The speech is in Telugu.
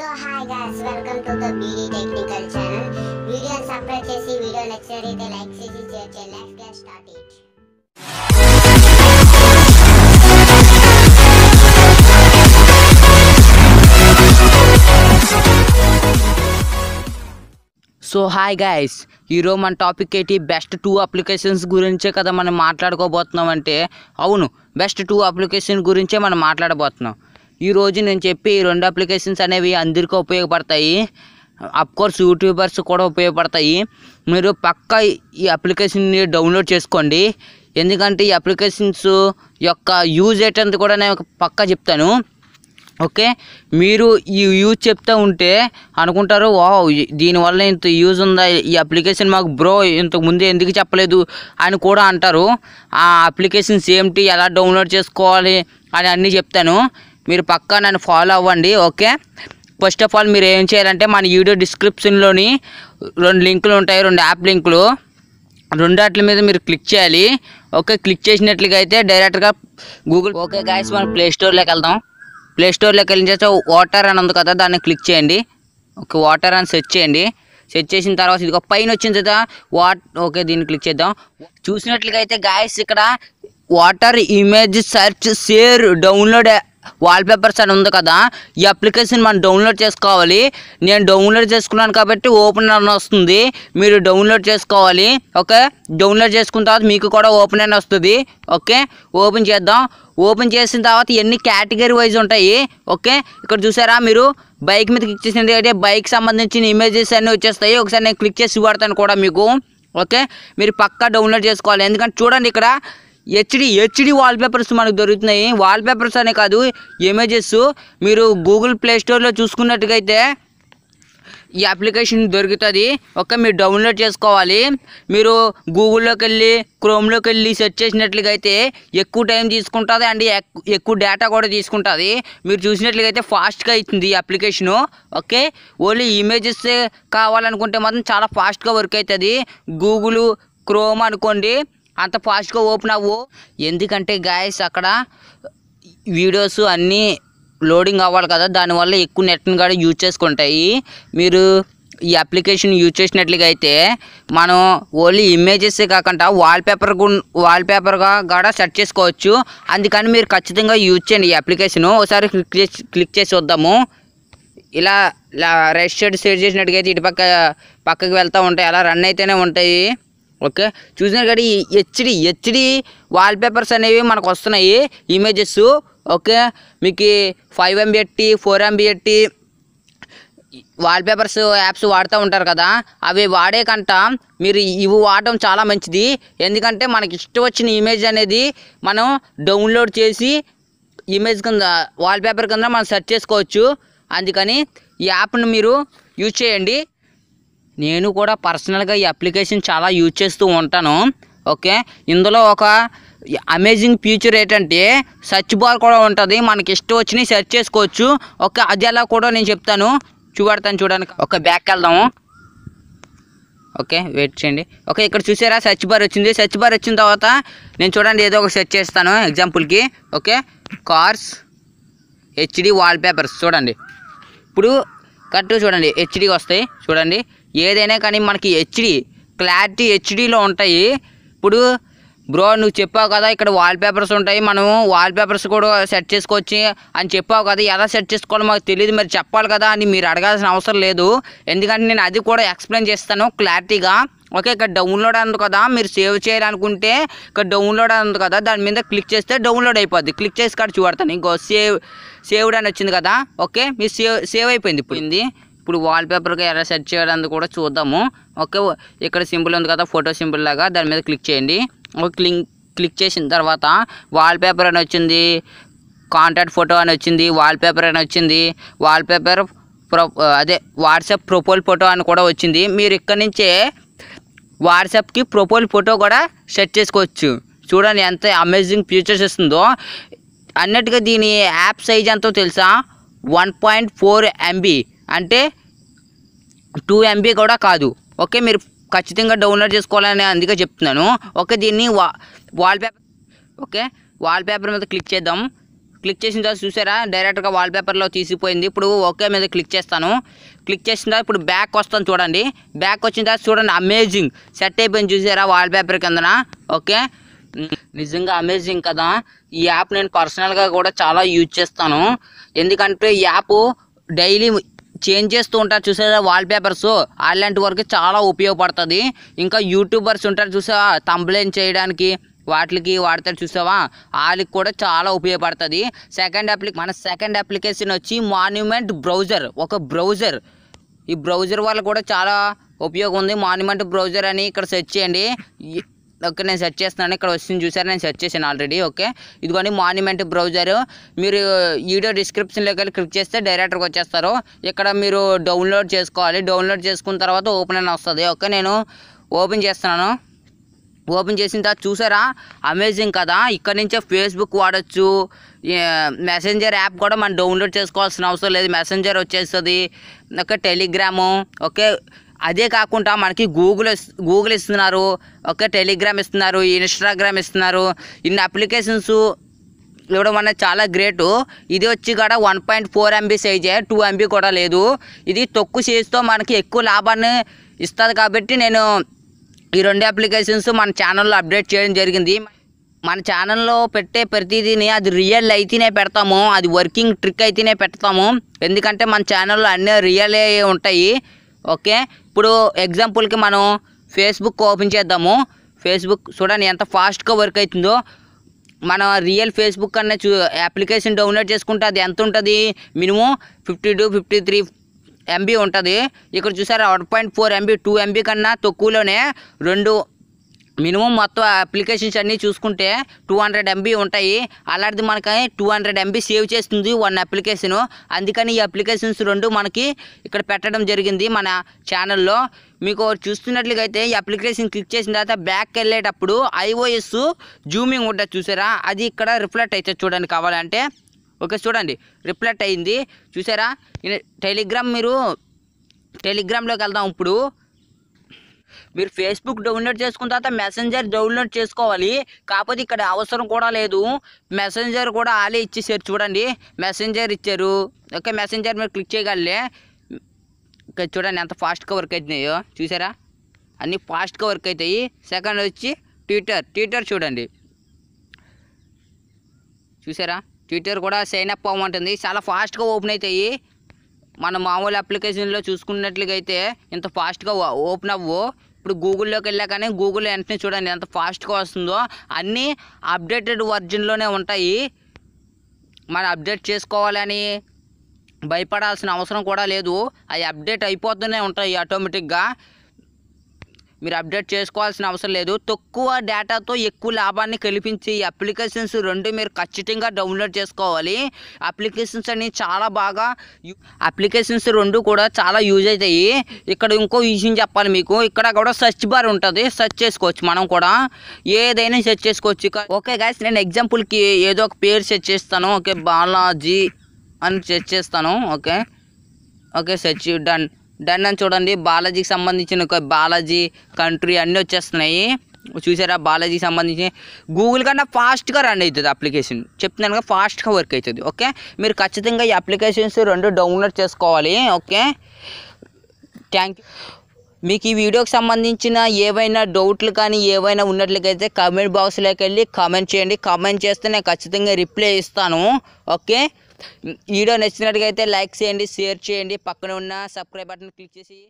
so hi guys welcome to the BD technical channel వీడియోని సబ్స్క్రైబ్ చేసి వీడియో నచ్చినట్లయితే లైక్ చేసి షేర్ చేయండి let's get start it so hi guys ఈరోజు మన టాపిక్ ఏంటి బెస్ట్ టూ అప్లికేషన్స్ గురించే కదా మనం మాట్లాడుకోబోతున్నాం అంటే అవును బెస్ట్ టూ అప్లికేషన్ గురించే మనం మాట్లాడబోతున్నాం ఈరోజు నేను చెప్పి ఈ రెండు అప్లికేషన్స్ అనేవి అందరికీ ఉపయోగపడతాయి కోర్స్ యూట్యూబర్స్ కూడా ఉపయోగపడతాయి మీరు పక్క ఈ అప్లికేషన్ని డౌన్లోడ్ చేసుకోండి ఎందుకంటే ఈ అప్లికేషన్స్ యొక్క యూజ్ ఏంటంత కూడా నేను పక్కా చెప్తాను ఓకే మీరు ఈ యూజ్ చెప్తూ ఉంటే అనుకుంటారు ఓ దీనివల్ల ఇంత యూజ్ ఉందా ఈ అప్లికేషన్ మాకు బ్రో ఇంతకుముందు ఎందుకు చెప్పలేదు అని కూడా అంటారు ఆ అప్లికేషన్స్ ఏమిటి ఎలా డౌన్లోడ్ చేసుకోవాలి అని అన్నీ చెప్తాను మీరు పక్కా నన్ను ఫాలో అవ్వండి ఓకే ఫస్ట్ ఆఫ్ ఆల్ మీరు ఏం చేయాలంటే మన వీడియో డిస్క్రిప్షన్లోని రెండు లింకులు ఉంటాయి రెండు యాప్ లింకులు రెండు వాటి మీద మీరు క్లిక్ చేయాలి ఓకే క్లిక్ చేసినట్లుగా అయితే డైరెక్ట్గా గూగుల్ ఓకే గాయస్ మనం ప్లేస్టోర్లోకి వెళ్దాం ప్లేస్టోర్లోకి వెళ్ళిన తర్వాత వాటర్ అని ఉంది కదా దాన్ని క్లిక్ చేయండి ఓకే వాటర్ అని సెర్చ్ చేయండి సెట్ చేసిన తర్వాత ఇది ఒక పైన వచ్చిన కదా వాట్ ఓకే దీన్ని క్లిక్ చేద్దాం చూసినట్లుగా అయితే గాయస్ ఇక్కడ water image search share download wallpapers అని ఉంది కదా ఈ అప్లికేషన్ మనం డౌన్లోడ్ చేసుకోవాలి నేను డౌన్లోడ్ చేసుకున్నాను కాబట్టి ఓపెన్ అని వస్తుంది మీరు డౌన్లోడ్ చేసుకోవాలి ఓకే డౌన్లోడ్ చేసుకున్న తర్వాత మీకు కూడా ఓపెన్ అని వస్తుంది ఓకే ఓపెన్ చేద్దాం ఓపెన్ చేసిన తర్వాత ఎన్ని కేటగిరీ వైజ్ ఉంటాయి ఓకే ఇక్కడ చూసారా మీరు బైక్ మీద క్లిక్ చేసినది అయితే బైక్ సంబంధించిన ఇమేజెస్ అన్నీ వచ్చేస్తాయి ఒకసారి నేను క్లిక్ చేసి ఇవ్వడతాను కూడా మీకు ఓకే మీరు పక్కా డౌన్లోడ్ చేసుకోవాలి ఎందుకంటే చూడండి ఇక్కడ హెచ్డి హెచ్డి వాల్పేపర్స్ మనకు దొరుకుతున్నాయి వాల్పేపర్స్ అనే కాదు ఇమేజెస్ మీరు గూగుల్ ప్లే స్టోర్లో చూసుకున్నట్టుగైతే ఈ అప్లికేషన్ దొరుకుతుంది ఒక మీరు డౌన్లోడ్ చేసుకోవాలి మీరు గూగుల్లోకి వెళ్ళి క్రోమ్లోకి వెళ్ళి సెర్చ్ చేసినట్లుగైతే అయితే ఎక్కువ టైం తీసుకుంటుంది అండ్ ఎక్కువ డేటా కూడా తీసుకుంటుంది మీరు చూసినట్లుగైతే ఫాస్ట్గా అవుతుంది ఈ అప్లికేషను ఓకే ఓన్లీ ఇమేజెస్ కావాలనుకుంటే మాత్రం చాలా ఫాస్ట్గా వర్క్ అవుతుంది గూగుల్ క్రోమ్ అనుకోండి అంత ఫాస్ట్గా ఓపెన్ అవ్వు ఎందుకంటే గాయస్ అక్కడ వీడియోస్ అన్నీ లోడింగ్ అవ్వాలి కదా దానివల్ల ఎక్కువ నెట్ని కూడా యూజ్ చేసుకుంటాయి మీరు ఈ అప్లికేషన్ యూజ్ చేసినట్లుగా అయితే మనం ఓన్లీ ఇమేజెస్ కాకుండా వాల్పేపర్ వాల్పేపర్గా కూడా సెట్ చేసుకోవచ్చు అందుకని మీరు ఖచ్చితంగా యూజ్ చేయండి ఈ అప్లికేషన్ ఒకసారి క్లిక్ చేసి క్లిక్ చేసి వద్దాము ఇలా రెస్ట్ సైడ్ షేర్ చేసినట్టుగా అయితే ఇటు పక్క పక్కకి వెళ్తూ ఉంటాయి అలా రన్ అయితేనే ఉంటాయి ఓకే చూసినారు కదా ఈ హెచ్డి హెచ్డి వాల్పేపర్స్ అనేవి మనకు వస్తున్నాయి ఇమేజెస్ ఓకే మీకు ఫైవ్ ఎంబిఎట్టి ఫోర్ ఎంబిఎట్టి వాల్పేపర్స్ యాప్స్ వాడుతూ ఉంటారు కదా అవి వాడే కంట మీరు ఇవి వాడటం చాలా మంచిది ఎందుకంటే మనకి ఇష్టం వచ్చిన ఇమేజ్ అనేది మనం డౌన్లోడ్ చేసి ఇమేజ్ కింద వాల్పేపర్ కింద మనం సెర్చ్ చేసుకోవచ్చు అందుకని ఈ యాప్ను మీరు యూజ్ చేయండి నేను కూడా పర్సనల్గా ఈ అప్లికేషన్ చాలా యూజ్ చేస్తూ ఉంటాను ఓకే ఇందులో ఒక అమేజింగ్ ఫీచర్ ఏంటంటే సెర్చ్ బార్ కూడా ఉంటుంది మనకి ఇష్టం వచ్చినవి సెర్చ్ చేసుకోవచ్చు ఓకే అది ఎలా కూడా నేను చెప్తాను చూపెడతాను చూడడానికి ఒక బ్యాక్ వెళ్దాము ఓకే వెయిట్ చేయండి ఓకే ఇక్కడ చూసారా సెర్చ్ బార్ వచ్చింది సెర్చ్ బార్ వచ్చిన తర్వాత నేను చూడండి ఏదో ఒక సెర్చ్ చేస్తాను ఎగ్జాంపుల్కి ఓకే కార్స్ హెచ్డి వాల్పేపర్స్ చూడండి ఇప్పుడు కరెక్ట్గా చూడండి హెచ్డికి వస్తాయి చూడండి ఏదైనా కానీ మనకి హెచ్డి క్లారిటీ హెచ్డీలో ఉంటాయి ఇప్పుడు బ్రో నువ్వు చెప్పావు కదా ఇక్కడ వాల్పేపర్స్ ఉంటాయి మనం వాల్పేపర్స్ కూడా సెట్ చేసుకోవచ్చు అని చెప్పావు కదా ఎలా సెట్ చేసుకోవాలో మాకు తెలియదు మరి చెప్పాలి కదా అని మీరు అడగాల్సిన అవసరం లేదు ఎందుకంటే నేను అది కూడా ఎక్స్ప్లెయిన్ చేస్తాను క్లారిటీగా ఓకే ఇక్కడ డౌన్లోడ్ అంది కదా మీరు సేవ్ చేయాలనుకుంటే ఇక్కడ డౌన్లోడ్ అంది కదా దాని మీద క్లిక్ చేస్తే డౌన్లోడ్ అయిపోద్ది క్లిక్ చేసి కాడ చూడతాను ఇంకో సేవ్ సేవ్డ్ అని వచ్చింది కదా ఓకే మీరు సేవ్ సేవ్ అయిపోయింది ఇప్పుడు ఇప్పుడు వాల్పేపర్కి ఎలా సెట్ చేయడానికి కూడా చూద్దాము ఓకే ఇక్కడ సింపుల్ ఉంది కదా ఫోటో సింపుల్ లాగా దాని మీద క్లిక్ చేయండి ఒక క్లిక్ క్లిక్ చేసిన తర్వాత వాల్పేపర్ అని వచ్చింది కాంటాక్ట్ ఫోటో అని వచ్చింది వాల్పేపర్ అని వచ్చింది వాల్పేపర్ ప్రో అదే వాట్సాప్ ప్రొఫైల్ ఫోటో అని కూడా వచ్చింది మీరు ఇక్కడ నుంచే వాట్సాప్కి ప్రొఫైల్ ఫోటో కూడా సెట్ చేసుకోవచ్చు చూడండి ఎంత అమేజింగ్ ఫీచర్స్ ఇస్తుందో అన్నట్టుగా దీని యాప్ సైజ్ ఎంతో తెలుసా వన్ పాయింట్ ఫోర్ ఎంబీ అంటే టూ ఎంబీ కూడా కాదు ఓకే మీరు ఖచ్చితంగా డౌన్లోడ్ చేసుకోవాలని అందుకే చెప్తున్నాను ఓకే దీన్ని వా వాల్పేపర్ ఓకే వాల్పేపర్ మీద క్లిక్ చేద్దాం క్లిక్ చేసిన తర్వాత చూసారా డైరెక్ట్గా వాల్పేపర్లో తీసిపోయింది ఇప్పుడు ఓకే మీద క్లిక్ చేస్తాను క్లిక్ చేసిన తర్వాత ఇప్పుడు బ్యాక్ వస్తాను చూడండి బ్యాక్ వచ్చిన తర్వాత చూడండి అమేజింగ్ సెట్ అయిపోయింది చూసారా వాల్పేపర్ కిందన ఓకే నిజంగా అమేజింగ్ కదా ఈ యాప్ నేను పర్సనల్గా కూడా చాలా యూజ్ చేస్తాను ఎందుకంటే ఈ యాప్ డైలీ చేంజ్ చేస్తూ ఉంటారు వాల్ వాల్పేపర్స్ అలాంటి వరకు చాలా ఉపయోగపడుతుంది ఇంకా యూట్యూబర్స్ ఉంటారు చూసావా తంబ్లైన్ చేయడానికి వాటికి వాడతారు చూసావా వాళ్ళకి కూడా చాలా ఉపయోగపడుతుంది సెకండ్ అప్లి మన సెకండ్ అప్లికేషన్ వచ్చి మాన్యుమెంట్ బ్రౌజర్ ఒక బ్రౌజర్ ఈ బ్రౌజర్ వల్ల కూడా చాలా ఉపయోగం ఉంది మాన్యుమెంట్ బ్రౌజర్ అని ఇక్కడ సెర్చ్ చేయండి ఓకే నేను సెర్చ్ చేస్తున్నాను ఇక్కడ వచ్చింది చూసారు నేను సెర్చ్ చేశాను ఆల్రెడీ ఓకే ఇదిగోని మాన్యుమెంట్ బ్రౌజర్ మీరు వీడియో డిస్క్రిప్షన్లోకి వెళ్ళి క్లిక్ చేస్తే డైరెక్ట్గా వచ్చేస్తారు ఇక్కడ మీరు డౌన్లోడ్ చేసుకోవాలి డౌన్లోడ్ చేసుకున్న తర్వాత ఓపెన్ అని వస్తుంది ఓకే నేను ఓపెన్ చేస్తున్నాను ఓపెన్ చేసిన తర్వాత చూసారా అమేజింగ్ కదా ఇక్కడ నుంచే ఫేస్బుక్ వాడచ్చు మెసెంజర్ యాప్ కూడా మనం డౌన్లోడ్ చేసుకోవాల్సిన అవసరం లేదు మెసెంజర్ వచ్చేస్తుంది ఓకే టెలిగ్రాము ఓకే అదే కాకుండా మనకి గూగుల్ గూగుల్ ఇస్తున్నారు ఒక టెలిగ్రామ్ ఇస్తున్నారు ఇన్స్టాగ్రామ్ ఇస్తున్నారు ఇన్ని అప్లికేషన్స్ ఇవ్వడం అనేది చాలా గ్రేటు ఇది వచ్చి కూడా వన్ పాయింట్ ఫోర్ ఎంబీ సైజే టూ ఎంబీ కూడా లేదు ఇది తక్కువ సైజ్తో మనకి ఎక్కువ లాభాన్ని ఇస్తుంది కాబట్టి నేను ఈ రెండు అప్లికేషన్స్ మన ఛానల్లో అప్డేట్ చేయడం జరిగింది మన ఛానల్లో పెట్టే ప్రతిదీని అది రియల్ అయితేనే పెడతాము అది వర్కింగ్ ట్రిక్ అయితేనే పెడతాము ఎందుకంటే మన ఛానల్లో అన్నీ రియలే ఉంటాయి ఓకే ఇప్పుడు ఎగ్జాంపుల్కి మనం ఫేస్బుక్ ఓపెన్ చేద్దాము ఫేస్బుక్ చూడండి ఎంత ఫాస్ట్గా వర్క్ అవుతుందో మన రియల్ ఫేస్బుక్ అనే చూ అప్లికేషన్ డౌన్లోడ్ చేసుకుంటే అది ఎంత ఉంటుంది minimum fifty two fifty three MB ఉంటుంది ఇక్కడ చూసారా one point four MB two MB కన్నా తక్కువలోనే రెండు మినిమం మొత్తం అప్లికేషన్స్ అన్నీ చూసుకుంటే టూ హండ్రెడ్ ఎంబీ ఉంటాయి అలాంటిది మనకి టూ హండ్రెడ్ ఎంబీ సేవ్ చేస్తుంది వన్ అప్లికేషను అందుకని ఈ అప్లికేషన్స్ రెండు మనకి ఇక్కడ పెట్టడం జరిగింది మన ఛానల్లో మీకు చూస్తున్నట్లుగైతే ఈ అప్లికేషన్ క్లిక్ చేసిన తర్వాత బ్యాక్ వెళ్ళేటప్పుడు ఐఓఎస్ జూమింగ్ ఉంటుంది చూసారా అది ఇక్కడ రిఫ్లెక్ట్ అవుతుంది చూడండి కావాలంటే ఓకే చూడండి రిఫ్లెక్ట్ అయింది చూసారా టెలిగ్రామ్ మీరు టెలిగ్రామ్లోకి వెళ్దాం ఇప్పుడు మీరు ఫేస్బుక్ డౌన్లోడ్ చేసుకున్న తర్వాత మెసెంజర్ డౌన్లోడ్ చేసుకోవాలి కాకపోతే ఇక్కడ అవసరం కూడా లేదు మెసెంజర్ కూడా ఆలే ఇచ్చేసారు చూడండి మెసెంజర్ ఇచ్చారు ఓకే మెసెంజర్ మీరు క్లిక్ చేయగలలే ఇక్కడ చూడండి ఎంత ఫాస్ట్గా వర్క్ అవుతున్నాయో చూసారా అన్నీ ఫాస్ట్గా వర్క్ అవుతాయి సెకండ్ వచ్చి ట్విట్టర్ ట్విట్టర్ చూడండి చూసారా ట్విట్టర్ కూడా సైన్ అప్ అవ్వమంటుంది చాలా ఫాస్ట్గా ఓపెన్ అవుతాయి మన మామూలు అప్లికేషన్లో చూసుకున్నట్లుగా అయితే ఇంత ఫాస్ట్గా ఓపెన్ అవ్వు ఇప్పుడు గూగుల్లోకి కానీ గూగుల్ వెంటనే చూడండి ఎంత ఫాస్ట్గా వస్తుందో అన్నీ అప్డేటెడ్ వర్జన్లోనే ఉంటాయి మరి అప్డేట్ చేసుకోవాలని భయపడాల్సిన అవసరం కూడా లేదు అవి అప్డేట్ అయిపోతూనే ఉంటాయి ఆటోమేటిక్గా మీరు అప్డేట్ చేసుకోవాల్సిన అవసరం లేదు తక్కువ డేటాతో ఎక్కువ లాభాన్ని కల్పించి అప్లికేషన్స్ రెండు మీరు ఖచ్చితంగా డౌన్లోడ్ చేసుకోవాలి అప్లికేషన్స్ అనేవి చాలా బాగా అప్లికేషన్స్ రెండు కూడా చాలా యూజ్ అవుతాయి ఇక్కడ ఇంకో విషయం చెప్పాలి మీకు ఇక్కడ కూడా సెర్చ్ బార్ ఉంటుంది సెర్చ్ చేసుకోవచ్చు మనం కూడా ఏదైనా సెర్చ్ చేసుకోవచ్చు ఓకే గాయస్ నేను ఎగ్జాంపుల్కి ఏదో ఒక పేరు సెర్చ్ చేస్తాను ఓకే బాలాజీ అని సెర్చ్ చేస్తాను okay okay search done done అని చూడండి బాలాజీకి సంబంధించిన బాలాజీ కంట్రీ అన్నీ వచ్చేస్తున్నాయి చూసారా బాలాజీకి సంబంధించి గూగుల్ కన్నా ఫాస్ట్గా రన్ అవుతుంది అప్లికేషన్ చెప్తున్నాను కదా ఫాస్ట్గా వర్క్ అవుతుంది ఓకే మీరు ఖచ్చితంగా ఈ అప్లికేషన్స్ రెండు డౌన్లోడ్ చేసుకోవాలి ఓకే థ్యాంక్ మీకు ఈ వీడియోకి సంబంధించిన ఏవైనా డౌట్లు కానీ ఏవైనా ఉన్నట్లయితే కమెంట్ బాక్స్లోకి వెళ్ళి కామెంట్ చేయండి కామెంట్ చేస్తే నేను ఖచ్చితంగా రిప్లై ఇస్తాను ఓకే వీడియో నచ్చినట్టుగా అయితే లైక్ చేయండి షేర్ చేయండి పక్కన ఉన్న సబ్స్క్రైబ్ బటన్ క్లిక్ చేసి